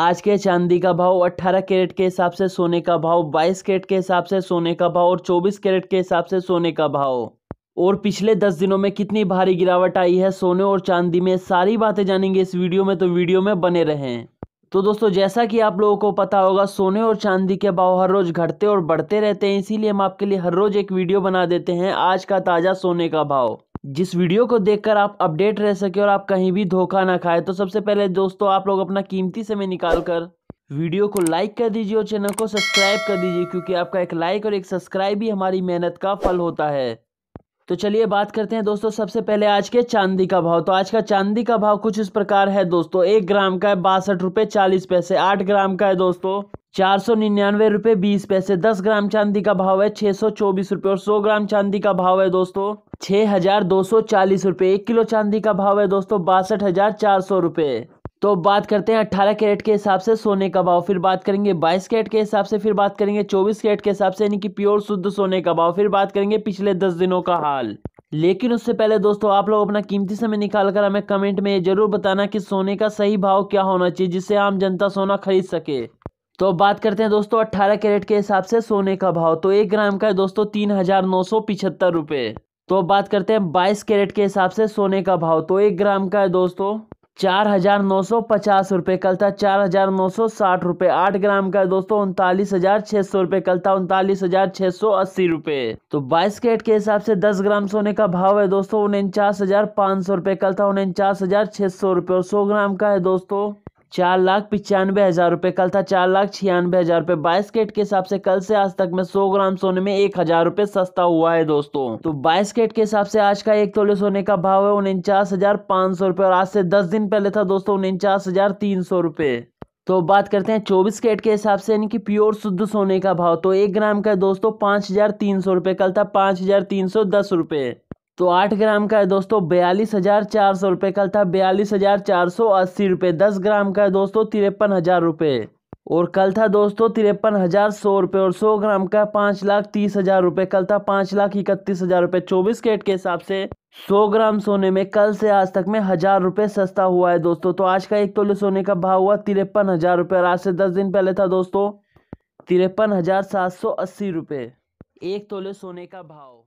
आज के चांदी का भाव 18 कैरेट के हिसाब से सोने का भाव 22 कैरेट के हिसाब से सोने का भाव और 24 कैरेट के हिसाब से सोने का भाव और पिछले 10 दिनों में कितनी भारी गिरावट आई है सोने और चांदी में सारी बातें जानेंगे इस वीडियो में तो वीडियो में बने रहें तो दोस्तों जैसा कि आप लोगों को पता होगा सोने और चांदी के भाव हर रोज़ घटते और बढ़ते रहते हैं इसीलिए हम आपके लिए हर रोज़ एक वीडियो बना देते हैं आज का ताज़ा सोने का भाव जिस वीडियो को देखकर आप अपडेट रह सके और आप कहीं भी धोखा ना खाए तो सबसे पहले दोस्तों आप लोग अपना कीमती समय निकाल कर वीडियो को लाइक कर दीजिए और चैनल को सब्सक्राइब कर दीजिए क्योंकि आपका एक लाइक और एक सब्सक्राइब भी हमारी मेहनत का फल होता है तो चलिए बात करते हैं दोस्तों सबसे पहले आज के चांदी का भाव तो आज का चांदी का भाव कुछ इस प्रकार है दोस्तों एक ग्राम का है बासठ रुपये चालीस पैसे आठ ग्राम का है दोस्तों चार सौ निन्यानवे रुपये बीस पैसे दस ग्राम चांदी का भाव है छः सौ चौबीस रुपये और सौ ग्राम चांदी का भाव है दोस्तों छः हजार दो सौ चालीस रुपये एक किलो चांदी का भाव है दोस्तों बासठ हजार चार सौ रुपये तो बात करते हैं अट्ठारह कैरेट के हिसाब से सोने का भाव फिर बात करेंगे बाईस कैरेट के हिसाब से फिर बात करेंगे चौबीस कैरेट के हिसाब से यानी कि प्योर शुद्ध सोने का भाव फिर बात करेंगे पिछले दस दिनों का हाल लेकिन उससे पहले दोस्तों आप लोग अपना कीमती समय निकाल कर हमें कमेंट में जरूर बताना कि सोने का सही भाव क्या होना चाहिए जिससे आम जनता सोना खरीद सके तो अब बात करते हैं दोस्तों अट्ठारह कैरेट के हिसाब से सोने का भाव तो एक ग्राम का है दोस्तों तीन हजार नौ सौ पिछहत्तर रुपये तो अब बात करते हैं बाईस कैरेट के हिसाब से सोने का भाव तो एक ग्राम का है दोस्तों चार हजार नौ सौ पचास रुपये कल था चार हजार नौ सौ साठ रुपये आठ ग्राम का दोस्तों उनतालीस हजार छः सौ रुपये कल था उनतालीस हजार छः सौ अस्सी रुपये तो बाईस कैरेट के हिसाब से दस ग्राम सोने का भाव है दोस्तों उनचास हजार पाँच सौ रुपये कल था उनचास हजार छः सौ रुपये और सौ ग्राम का है दोस्तों चार लाख पिचानवे हज़ार रुपये कल था चार लाख छियानवे हज़ार रुपये बाईस केट के हिसाब से कल से आज तक में सौ ग्राम सोने में एक हज़ार रुपये सस्ता हुआ है दोस्तों तो बाईस केट के हिसाब से आज का एक तोले सोने का भाव है उनचास हज़ार पाँच सौ रुपये और आज से दस दिन पहले था दोस्तों उनचास हज़ार तीन सौ रुपये तो बात करते हैं चौबीस केट के हिसाब से यानी कि प्योर शुद्ध सोने का भाव तो एक ग्राम का दोस्तों पाँच हज़ार तीन सौ रुपये कल था पाँच हज़ार तीन सौ दस रुपये तो आठ ग्राम का है दोस्तों बयालीस हज़ार चार सौ रुपये कल था बयालीस हज़ार चार सौ अस्सी रुपये दस ग्राम का है दोस्तों तिरपन हज़ार रुपये और कल था दोस्तों तिरपन हज़ार सौ रुपये और सौ ग्राम का पाँच लाख तीस हज़ार रुपये कल था पाँच लाख इकतीस हज़ार रुपये चौबीस केट के हिसाब से सौ ग्राम सोने में कल से आज तक में हज़ार रुपये सस्ता हुआ है दोस्तों तो आज का एक तोले सोने का भाव हुआ तिरपन हज़ार रुपये और आज से दस दिन पहले था दोस्तों तिरपन हज़ार सात सौ अस्सी रुपये एक तोले सोने का भाव